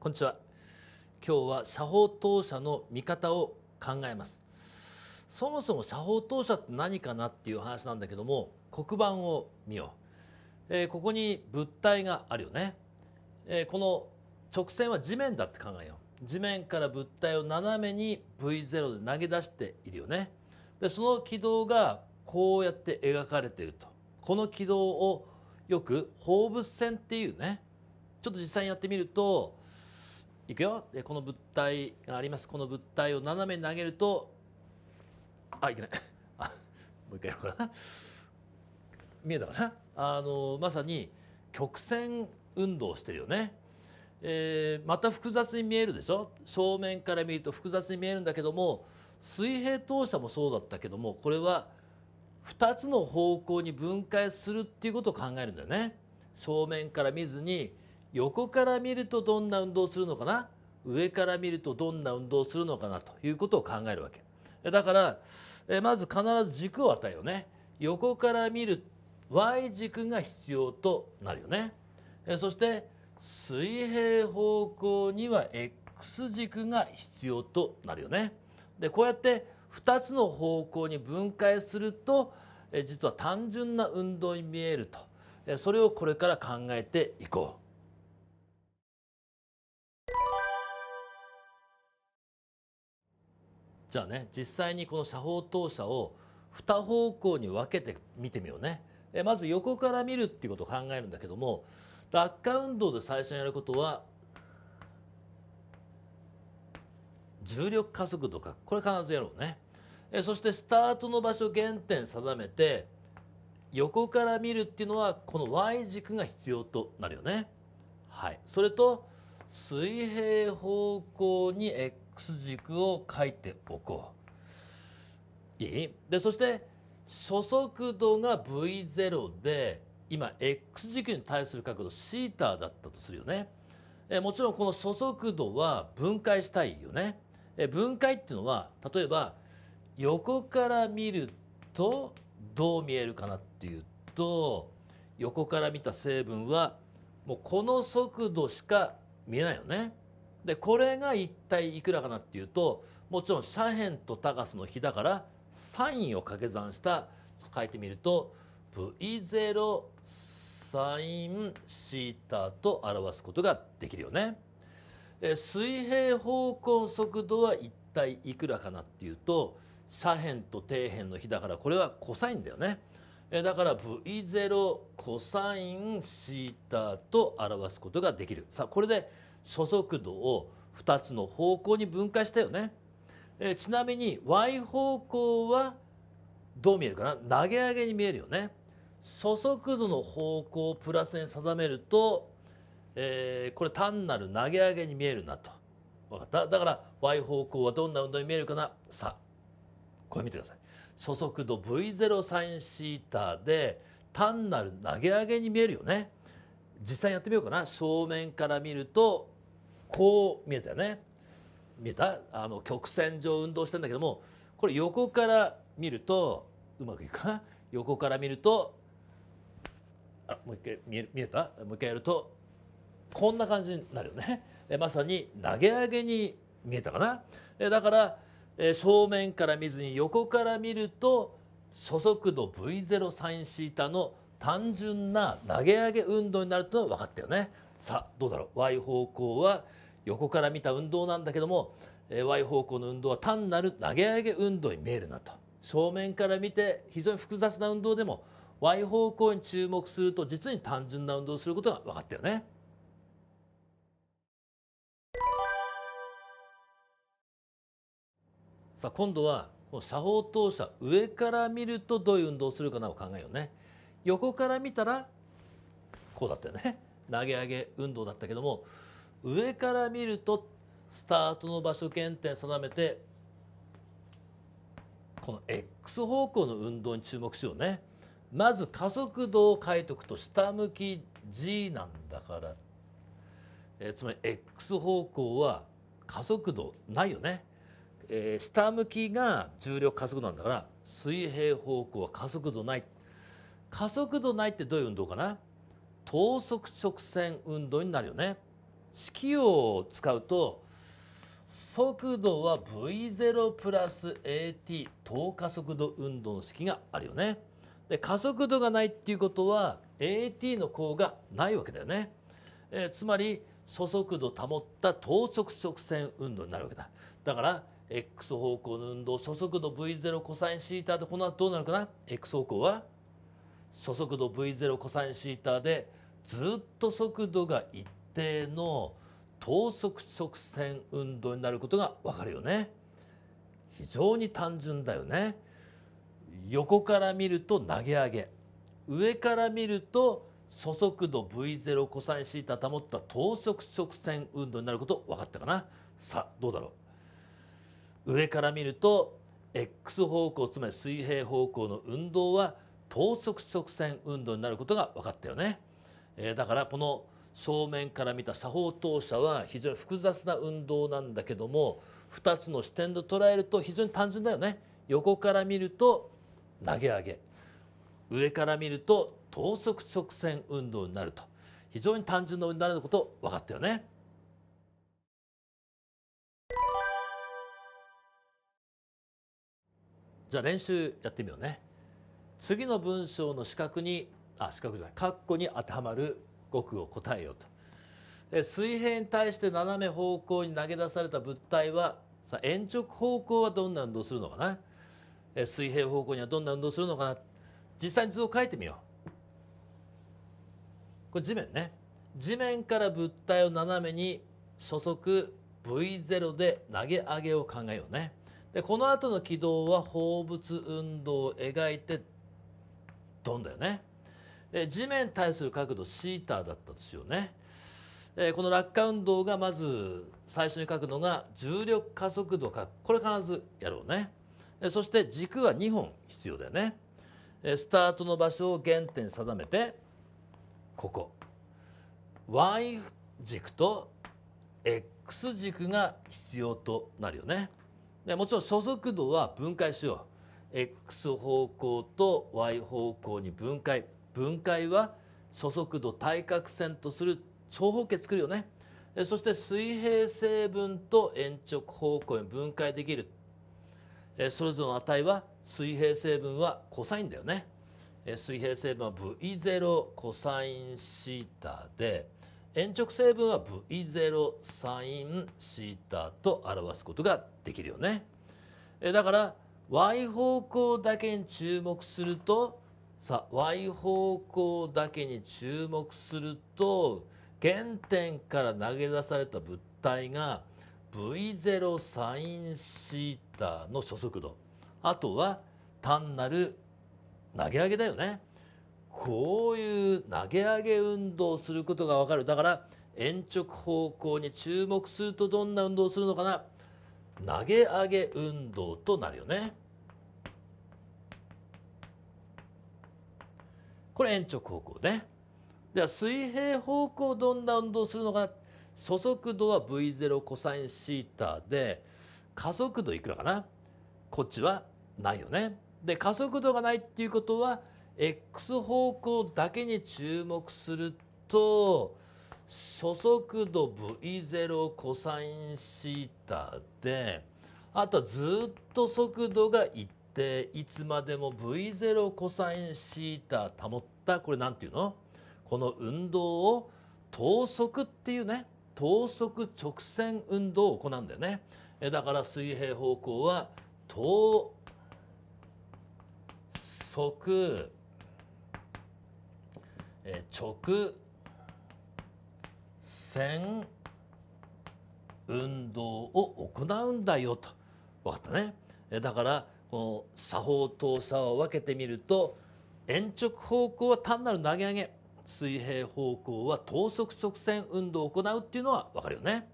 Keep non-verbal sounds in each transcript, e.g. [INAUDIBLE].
こんにちは今日は社法当社の見方を考えますそもそも社法当社って何かなっていう話なんだけども黒板を見よう、えー、ここに物体があるよね、えー、この直線は地面だって考えよう地面から物体を斜めに V0 で投げ出しているよねでその軌道がこうやって描かれているとこの軌道をよく放物線っていうねちょっと実際にやってみるといくよこの物体がありますこの物体を斜めに投げるとあいけない [LAUGHS] もう一回やろうかな見えたかなあのまさに曲線運動してるよね、えー、また複雑に見えるでしょ正面から見ると複雑に見えるんだけども水平投射もそうだったけどもこれは2つの方向に分解するっていうことを考えるんだよね正面から見ずに横から見るとどんな運動をするのかな上から見るとどんな運動をするのかなということを考えるわけだからまず必ず軸を与えようね横から見る Y 軸が必要となるよねそして水平方向には X 軸が必要となるよねでこうやって2つの方向に分解すると実は単純な運動に見えるとそれをこれから考えていこう。じゃあね実際にこの斜方投射を2方向に分けて見てみようねえまず横から見るっていうことを考えるんだけども落下運動で最初にやることは重力加速度かこれ必ずやろうねえそしてスタートの場所原点定めて横から見るっていうのはこの Y 軸が必要となるよねはいそれと水平方向に X 軸を書いておこう。いいでそして初速度が V0 で今 X 軸に対する角度 θ だったとするよね。えもちろんこの初速度は分解したいよね。え分解っていうのは例えば横から見るとどう見えるかなっていうと横から見た成分はもうこの速度しか見えないよね。でこれが一体いくらかなっていうともちろん斜辺と高須の比だからサインを掛け算した書いてみると V0 サインシータと表すことができるよね。水平方向速度は一体いくらかなっていうと斜辺と底辺の比だからこれはコサインだよね。えだから V0 コサインシータと表すことができるさあこれで初速度を2つの方向に分解したよね、えちなみに y 方向はどう見えるかな投げ上げに見えるよね初速度の方向をプラスに定めると、えー、これ単なる投げ上げに見えるなと分かっただから y 方向はどんな運動に見えるかなさあこれ見てください初速度 v 0タ θ で単なる投げ上げに見えるよね実際やってみようかな正面から見るとこう見えたよね見えたあの曲線上運動してんだけどもこれ横から見るとうまくいくかな横から見るとあもう一回見え見えたもう一回やるとこんな感じになるよねまさに投げ上げに見えたかなだからえ正面から見ずに横から見ると初速度 v 0サインシータの単純な投げ上げ運動になるというのは分かったよね。さあどうだろう y 方向は横から見た運動なんだけども、え y 方向の運動は単なる投げ上げ運動に見えるなと正面から見て非常に複雑な運動でも y 方向に注目すると実に単純な運動をすることが分かったよね。さあ今度はこの斜方投射上から見るとどういう運動をするかなを考えようね横から見たらこうだったよね [LAUGHS] 投げ上げ運動だったけども上から見るとスタートの場所原点定めてこの X 方向の運動に注目しようねまず加速度を書いておくと下向き G なんだからえつまり X 方向は加速度ないよねえー、下向きが重力加速度なんだから水平方向は加速度ない加速度ないってどういう運動かな等速直線運動になるよね式を使うと速度は v0 プラス at 等加速度運動の式があるよねで加速度がないっていうことは at の項がないわけだよね、えー、つまり初速度保った等速直線運動になるわけだだから x 方向の運動初速度 v0 コサインシータでこの後どうなるかな x 方向は初速度 v0 コサインシータでずっと速度が一定の等速直線運動になることがわかるよね。非常に単純だよね。横から見ると投げ上げ上から見ると初速度 v0 コサインシータ保った等速直線運動になること分かったかなさあどうだろう上から見ると X 方向つまり水平方向の運動は等速直線運動になることが分かったよね。えー、だからこの正面から見た左方投射は非常に複雑な運動なんだけども2つの視点で捉えると非常に単純だよね。横から見ると投げ上げ上から見ると等速直線運動になると非常に単純な運動になること分かったよね。じゃあ練習やってみようね次の文章の四角にあ四角じゃない括弧に当てはまる語句を答えようと水平に対して斜め方向に投げ出された物体はさ延直方向はどんな運動するのかなえ水平方向にはどんな運動するのかな実際に図を書いてみようこれ地面ね地面から物体を斜めに初速 V0 で投げ上げを考えようね。でこの後の軌道は放物運動を描いてドンだよねで地面に対する角度シータだったですよねでこの落下運動がまず最初に書くのが重力加速度を書くこれ必ずやろうねそして軸は2本必要だよねスタートの場所を原点定めてここ Y 軸と X 軸が必要となるよね。でもちろん初速度は分解しよう x 方向と y 方向に分解分解は初速度対角線とする長方形作るよねそして水平成分と鉛直方向に分解できるそれぞれの値は水平成分はコサインだよね水平成分は V0 コサインシータで鉛直成分は V0 サインシータと表すことができるよね。だから y 方向だけに注目するとさあ y 方向だけに注目すると原点から投げ出された物体が v0 サインシータの初速度あとは単なる投げ上げだよね。こういう投げ上げ運動をすることが分かるだから延直方向に注目するとどんな運動をするのかな投げ上げ運動となるよね。これ延直方向ね。では水平方向どんな運動をするのかな初速度は V0 コサインシータで加速度いくらかなこっちはないよね。で加速度がないっていうことは X 方向だけに注目すると初速度 V0 コサインシータであとはずっと速度が一定いつまでも V0 コサインシータ保ったこれ何て言うのこの運動を等速っていうね等速直線運動を行うんだよね。だから水平方向は等速え直線運動を行うんだよと分かったね。だからこの左方と差を分けてみると鉛直方向は単なる投げ上げ水平方向は等速直線運動を行うっていうのは分かるよね。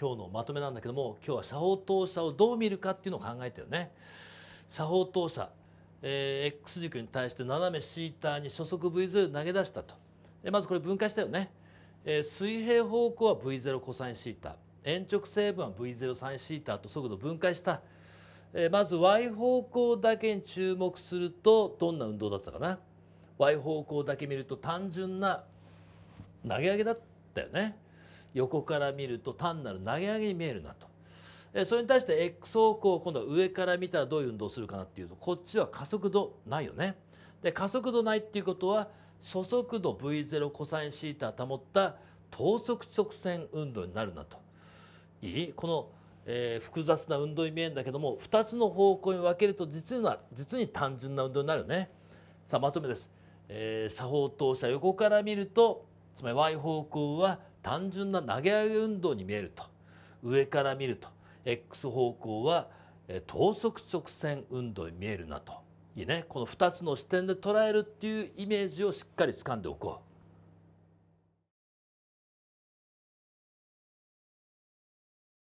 今日のまとめなんだけども今日は作法投射をどう見るかっていうのを考えたよね。作法投射、えー、X 軸に対して斜めシーターに初速 V 図投げ出したとでまずこれ分解したよね、えー、水平方向は V0 コサインシーター延直成分は V0 サインシーターと速度分解した、えー、まず Y 方向だけに注目するとどんな運動だったかな Y 方向だけ見ると単純な投げ上げだったよね。横から見ると単なる投げ上げに見えるなと。それに対して X 方向を今度は上から見たらどういう運動をするかなっていうとこっちは加速度ないよね。で加速度ないっていうことは初速度 v0 コサインシータ保った等速直線運動になるなと。いいこの、えー、複雑な運動に見えるんだけども2つの方向に分けると実は実に単純な運動になるね。さあまとめです。えー、左方投射横から見るとつまり y 方向は単純な投げ上げ運動に見えると上から見ると X 方向は等速直線運動に見えるなといいねこの2つの視点で捉えるっていうイメージをしっかり掴んでおこう。